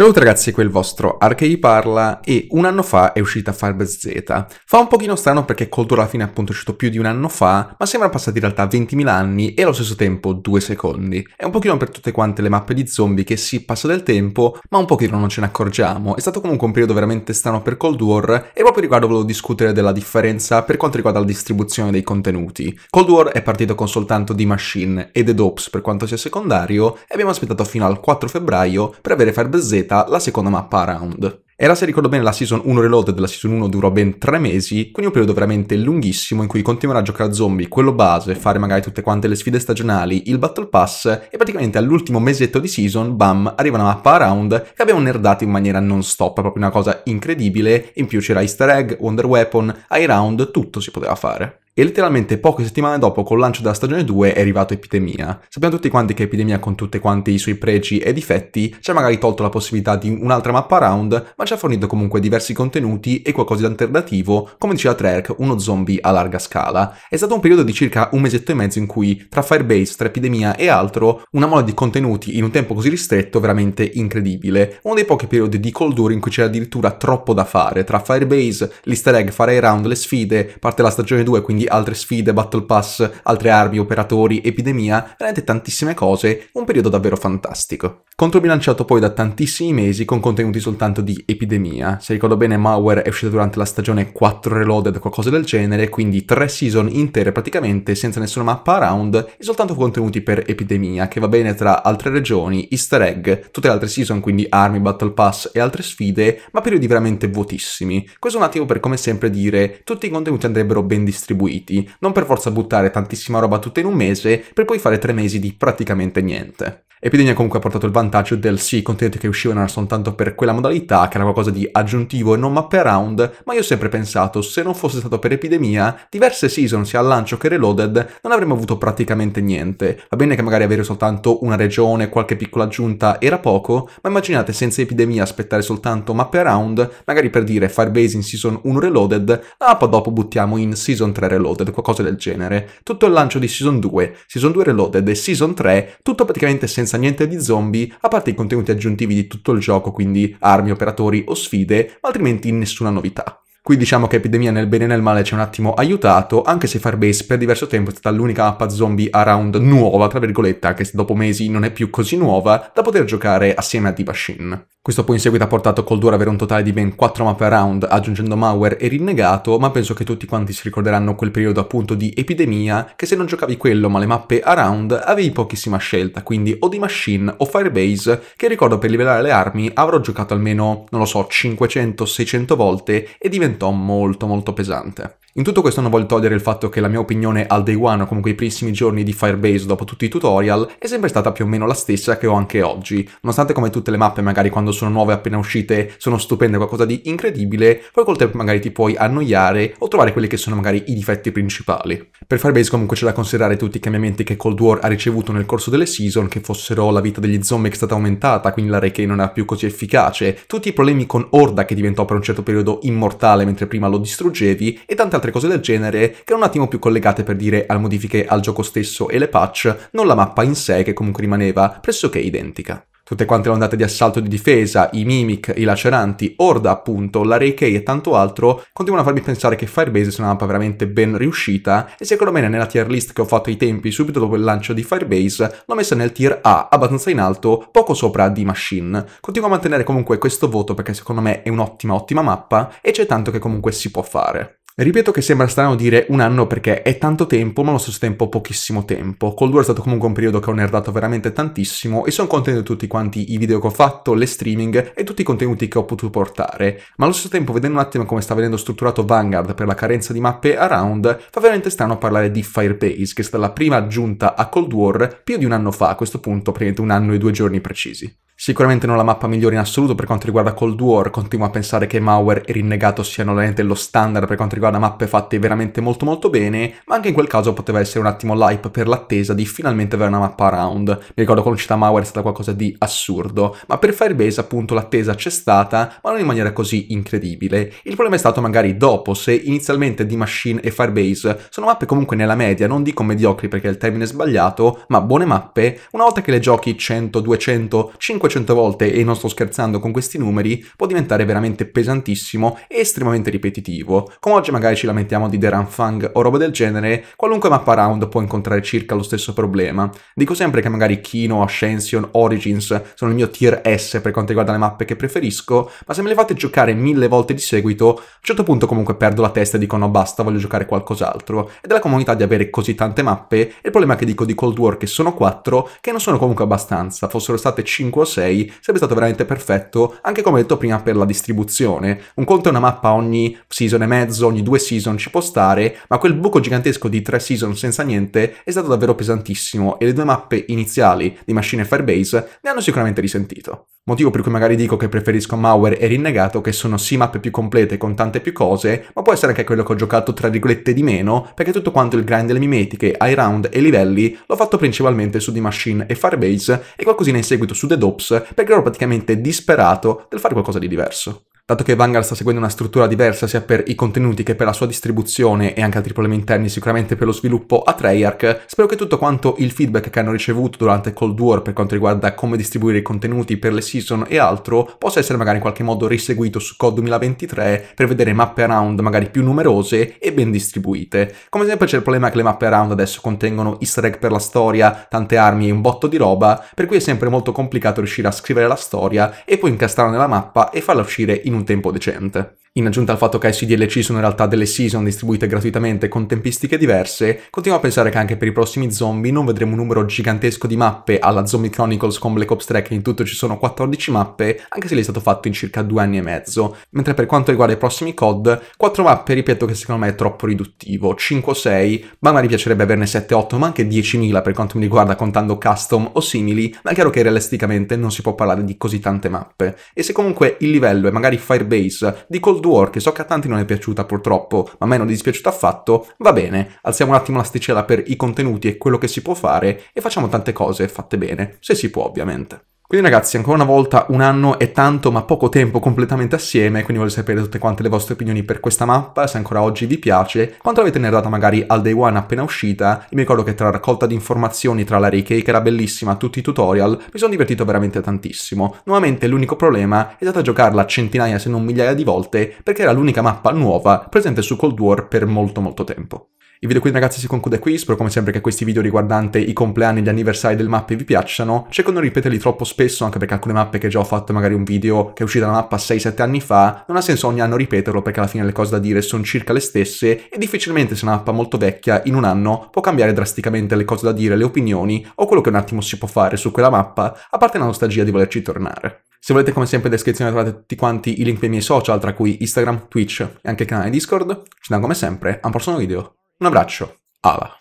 Ciao ragazzi, qui è il vostro Archei parla e un anno fa è uscita Firebase Z. Fa un pochino strano perché Cold War alla fine è appunto uscito più di un anno fa, ma sembrano passati in realtà 20.000 anni e allo stesso tempo 2 secondi. È un pochino per tutte quante le mappe di zombie che si sì, passa del tempo, ma un pochino non ce ne accorgiamo. È stato comunque un periodo veramente strano per Cold War e proprio riguardo volevo discutere della differenza per quanto riguarda la distribuzione dei contenuti. Cold War è partito con soltanto The Machine e The Dopes per quanto sia secondario e abbiamo aspettato fino al 4 febbraio per avere Firebase Z completa la seconda mappa a round. Era se ricordo bene la Season 1 Reloaded della Season 1 durò ben 3 mesi, quindi un periodo veramente lunghissimo in cui continuerà a giocare a zombie, quello base, fare magari tutte quante le sfide stagionali, il Battle Pass e praticamente all'ultimo mesetto di Season, bam, arriva una mappa around che abbiamo nerdato in maniera non stop, proprio una cosa incredibile, in più c'era easter egg, wonder weapon, ai round, tutto si poteva fare e letteralmente poche settimane dopo col lancio della stagione 2 è arrivato Epidemia. Sappiamo tutti quanti che Epidemia con tutti quanti i suoi pregi e difetti ci ha magari tolto la possibilità di un'altra mappa round, ma ci ha fornito comunque diversi contenuti e qualcosa di alternativo, come diceva Trek, uno zombie a larga scala. È stato un periodo di circa un mesetto e mezzo in cui tra Firebase, tra Epidemia e altro, una mole di contenuti in un tempo così ristretto veramente incredibile. Uno dei pochi periodi di Cold War in cui c'era addirittura troppo da fare, tra Firebase, l'easter egg, fare i round, le sfide, parte la stagione 2 quindi quindi altre sfide, battle pass, altre armi, operatori, epidemia, veramente tantissime cose, un periodo davvero fantastico controbilanciato poi da tantissimi mesi con contenuti soltanto di epidemia. Se ricordo bene, Malware è uscito durante la stagione 4 Reloaded, qualcosa del genere, quindi tre season intere praticamente senza nessuna mappa around e soltanto contenuti per epidemia, che va bene tra altre regioni, easter egg, tutte le altre season, quindi army, battle pass e altre sfide, ma periodi veramente vuotissimi. Questo un attimo per come sempre dire, tutti i contenuti andrebbero ben distribuiti, non per forza buttare tantissima roba tutta in un mese per poi fare tre mesi di praticamente niente. Epidemia comunque ha portato il vantaggio vantaggio del sì, contenuti che uscivano erano soltanto per quella modalità, che era qualcosa di aggiuntivo e non map around, ma io ho sempre pensato, se non fosse stato per Epidemia, diverse season, sia al lancio che reloaded, non avremmo avuto praticamente niente. Va bene che magari avere soltanto una regione, qualche piccola aggiunta era poco, ma immaginate senza Epidemia aspettare soltanto map around, magari per dire Firebase in Season 1 Reloaded, la ah, poi dopo buttiamo in Season 3 Reloaded, qualcosa del genere. Tutto il lancio di Season 2, Season 2 Reloaded e Season 3, tutto praticamente senza niente di zombie, a parte i contenuti aggiuntivi di tutto il gioco, quindi armi, operatori o sfide, ma altrimenti nessuna novità. Qui diciamo che Epidemia nel bene e nel male ci ha un attimo aiutato, anche se Firebase per diverso tempo è stata l'unica mappa zombie around nuova, tra virgolette, anche se dopo mesi non è più così nuova, da poter giocare assieme a D-Machine. Questo poi in seguito ha portato Coldura ad avere un totale di ben 4 mappe around, aggiungendo Mauer e Rinnegato, ma penso che tutti quanti si ricorderanno quel periodo appunto di Epidemia, che se non giocavi quello ma le mappe around avevi pochissima scelta, quindi o D-Machine o Firebase, che ricordo per livellare le armi avrò giocato almeno, non lo so, 500-600 volte e diventato tom molto molto pesante. In tutto questo non voglio togliere il fatto che la mia opinione al day one o comunque i primissimi giorni di Firebase dopo tutti i tutorial è sempre stata più o meno la stessa che ho anche oggi. Nonostante come tutte le mappe magari quando sono nuove appena uscite sono stupende qualcosa di incredibile, poi col tempo magari ti puoi annoiare o trovare quelli che sono magari i difetti principali. Per Firebase comunque c'è da considerare tutti i cambiamenti che Cold War ha ricevuto nel corso delle season, che fossero la vita degli zombie che è stata aumentata, quindi la re che non era più così efficace, tutti i problemi con Horda che diventò per un certo periodo immortale mentre prima lo distruggevi e tante altre altre cose del genere che erano un attimo più collegate per dire alle modifiche al gioco stesso e le patch, non la mappa in sé che comunque rimaneva pressoché identica tutte quante le ondate di assalto e di difesa, i mimic, i laceranti, Orda appunto, la Reiki e tanto altro, continuano a farmi pensare che Firebase sia una mappa veramente ben riuscita e secondo me nella tier list che ho fatto ai tempi subito dopo il lancio di Firebase l'ho messa nel tier A, abbastanza in alto, poco sopra di Machine. Continuo a mantenere comunque questo voto perché secondo me è un'ottima ottima mappa e c'è tanto che comunque si può fare. Ripeto che sembra strano dire un anno perché è tanto tempo, ma allo stesso tempo pochissimo tempo. Cold War è stato comunque un periodo che ho nerdato veramente tantissimo e sono contento di tutti quanti i video che ho fatto, le streaming e tutti i contenuti che ho potuto portare. Ma allo stesso tempo, vedendo un attimo come sta venendo strutturato Vanguard per la carenza di mappe around, fa veramente strano parlare di Firebase, che è stata la prima aggiunta a Cold War più di un anno fa, a questo punto praticamente un anno e due giorni precisi. Sicuramente non la mappa migliore in assoluto per quanto riguarda Cold War, continuo a pensare che Mauer e Rinnegato siano veramente lo standard per quanto riguarda mappe fatte veramente molto molto bene, ma anche in quel caso poteva essere un attimo l'hype per l'attesa di finalmente avere una mappa around. Mi ricordo quando città Mauer è stata qualcosa di assurdo, ma per Firebase appunto l'attesa c'è stata, ma non in maniera così incredibile. Il problema è stato magari dopo, se inizialmente The machine e Firebase sono mappe comunque nella media, non dico mediocri perché il termine è sbagliato, ma buone mappe, una volta che le giochi 100, 200, 500 500 volte, e non sto scherzando con questi numeri, può diventare veramente pesantissimo e estremamente ripetitivo. Come oggi magari ci lamentiamo di The Run Fang o roba del genere, qualunque mappa round può incontrare circa lo stesso problema. Dico sempre che magari Kino, Ascension, Origins sono il mio tier S per quanto riguarda le mappe che preferisco, ma se me le fate giocare mille volte di seguito, a un certo punto comunque perdo la testa e dico no basta, voglio giocare qualcos'altro. E della comunità di avere così tante mappe, il problema che dico di Cold War che sono 4, che non sono comunque abbastanza, fossero state 5 o 6, 6 sarebbe stato veramente perfetto, anche come detto prima per la distribuzione. Un conto è una mappa ogni season e mezzo, ogni due season ci può stare, ma quel buco gigantesco di tre season senza niente è stato davvero pesantissimo e le due mappe iniziali di Machine e Firebase ne hanno sicuramente risentito. Motivo per cui magari dico che preferisco Mauer e Rinnegato, che sono sì mappe più complete con tante più cose, ma può essere anche quello che ho giocato tra virgolette di meno, perché tutto quanto il grind delle mimetiche, high round e livelli l'ho fatto principalmente su The Machine e Firebase e qualcosina in seguito su The Dops, perché ero praticamente disperato del fare qualcosa di diverso dato che Vanguard sta seguendo una struttura diversa sia per i contenuti che per la sua distribuzione e anche altri problemi interni, sicuramente per lo sviluppo a Treyarch, spero che tutto quanto il feedback che hanno ricevuto durante Cold War per quanto riguarda come distribuire i contenuti per le season e altro possa essere magari in qualche modo riseguito su COD 2023 per vedere mappe around magari più numerose e ben distribuite. Come sempre c'è il problema che le mappe around adesso contengono easter egg per la storia, tante armi e un botto di roba, per cui è sempre molto complicato riuscire a scrivere la storia e poi incastrarla nella mappa e farla uscire in un un tempo decente in aggiunta al fatto che essi DLC sono in realtà delle season distribuite gratuitamente con tempistiche diverse, continuo a pensare che anche per i prossimi zombie non vedremo un numero gigantesco di mappe alla Zombie Chronicles con Black Ops 3 che in tutto ci sono 14 mappe, anche se lì è stato fatto in circa due anni e mezzo, mentre per quanto riguarda i prossimi COD, 4 mappe ripeto che secondo me è troppo riduttivo, 5 o 6, ma mi piacerebbe averne 7 8, ma anche 10.000 per quanto mi riguarda contando custom o simili, ma è chiaro che realisticamente non si può parlare di così tante mappe, e se comunque il livello è magari Firebase, di Cold Cold War, che so che a tanti non è piaciuta purtroppo, ma a me non è dispiaciuta affatto, va bene, alziamo un attimo l'asticella per i contenuti e quello che si può fare e facciamo tante cose fatte bene, se si può ovviamente. Quindi ragazzi, ancora una volta un anno è tanto ma poco tempo completamente assieme, quindi voglio sapere tutte quante le vostre opinioni per questa mappa, se ancora oggi vi piace, quanto l'avete nerdata magari al day one appena uscita, io mi ricordo che tra la raccolta di informazioni, tra la che era bellissima, tutti i tutorial, mi sono divertito veramente tantissimo. Nuovamente l'unico problema è stato giocarla centinaia se non migliaia di volte, perché era l'unica mappa nuova presente su Cold War per molto molto tempo. Il video quindi ragazzi si conclude qui, spero come sempre che questi video riguardanti i compleanni e gli anniversari delle mappe vi piacciono. Cerco di non ripeterli troppo spesso, anche perché alcune mappe che già ho fatto magari un video che è uscita una mappa 6-7 anni fa, non ha senso ogni anno ripeterlo perché alla fine le cose da dire sono circa le stesse e difficilmente se una mappa molto vecchia in un anno può cambiare drasticamente le cose da dire, le opinioni o quello che un attimo si può fare su quella mappa, a parte la nostalgia di volerci tornare. Se volete come sempre in descrizione trovate tutti quanti i link per miei social, tra cui Instagram, Twitch e anche il canale Discord. Ci vediamo come sempre a un prossimo video. Un abbraccio, Ala.